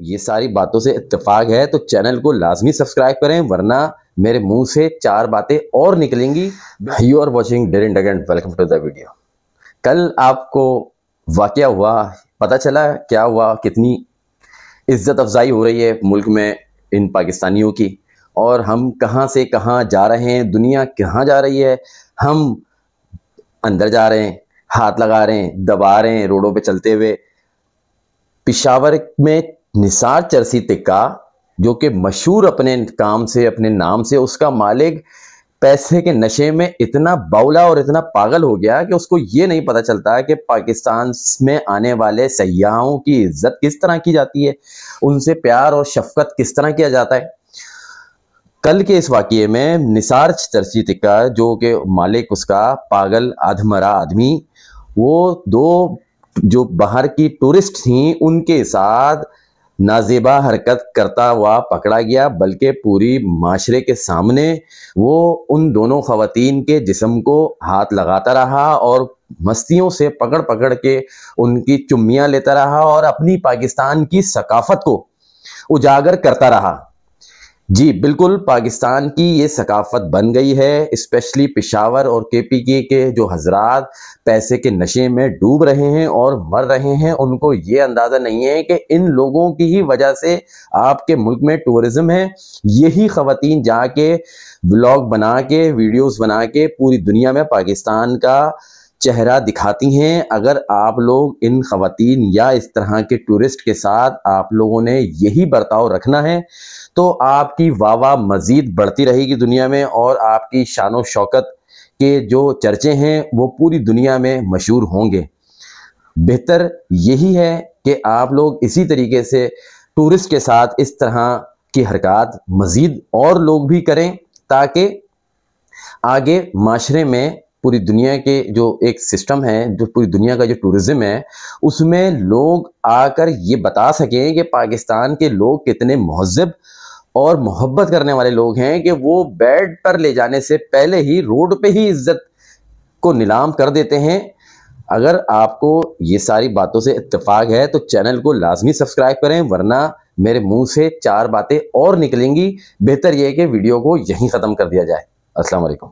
ये सारी बातों से इतफाक है तो चैनल को लाजमी सब्सक्राइब करें वरना मेरे मुंह से चार बातें और निकलेंगी यू आर वॉचिंग डेर इंड अगेंड वेलकम टू दीडियो कल आपको वाक़ हुआ पता चला क्या हुआ कितनी इज्जत अफजाई हो रही है मुल्क में इन पाकिस्तानियों की और हम कहाँ से कहाँ जा रहे हैं दुनिया कहाँ जा रही है हम अंदर जा रहे हैं हाथ लगा रहे हैं दबा रहे हैं रोडों पे चलते हुए पिशावर में निसार चरसी टिक्का जो कि मशहूर अपने काम से अपने नाम से उसका मालिक पैसे के नशे में इतना बाउला और इतना पागल हो गया कि उसको ये नहीं पता चलता कि पाकिस्तान में आने वाले सयाहों की इज्जत किस तरह की जाती है उनसे प्यार और शफकत किस तरह किया जाता है कल के इस वाक्य में निसार चर्ची टिक्का जो कि मालिक उसका पागल अधमरा आदमी वो दो जो बाहर की टूरिस्ट थी उनके साथ नाजेबा हरकत करता हुआ पकड़ा गया बल्कि पूरी माशरे के सामने वो उन दोनों खवतिन के जिसम को हाथ लगाता रहा और मस्तियों से पकड़ पकड़ के उनकी चुम्बियाँ लेता रहा और अपनी पाकिस्तान की सकाफत को उजागर करता रहा जी बिल्कुल पाकिस्तान की ये सकाफत बन गई है इस्पेशली पिशावर और के पी के के जो हजरात पैसे के नशे में डूब रहे हैं और मर रहे हैं उनको ये अंदाज़ा नहीं है कि इन लोगों की ही वजह से आपके मुल्क में टूरिज़म है यही खातन जाके ब्लॉग बना के वीडियोस बना के पूरी दुनिया में पाकिस्तान का चेहरा दिखाती हैं अगर आप लोग इन खातन या इस तरह के टूरिस्ट के साथ आप लोगों ने यही बर्ताव रखना है तो आपकी वाह मज़ीद बढ़ती रहेगी दुनिया में और आपकी शान शौकत के जो चर्चे हैं वो पूरी दुनिया में मशहूर होंगे बेहतर यही है कि आप लोग इसी तरीके से टूरिस्ट के साथ इस तरह की हरकत मज़ीद और लोग भी करें ताकि आगे माशरे में पूरी दुनिया के जो एक सिस्टम है जो पूरी दुनिया का जो टूरिज्म है उसमें लोग आकर ये बता सकें कि पाकिस्तान के लोग कितने महजब और मोहब्बत करने वाले लोग हैं कि वो बेड पर ले जाने से पहले ही रोड पे ही इज्जत को नीलाम कर देते हैं अगर आपको ये सारी बातों से इतफाक़ है तो चैनल को लाजमी सब्सक्राइब करें वरना मेरे मुंह से चार बातें और निकलेंगी बेहतर यह कि वीडियो को यहीं ख़त्म कर दिया जाए अस्सलाम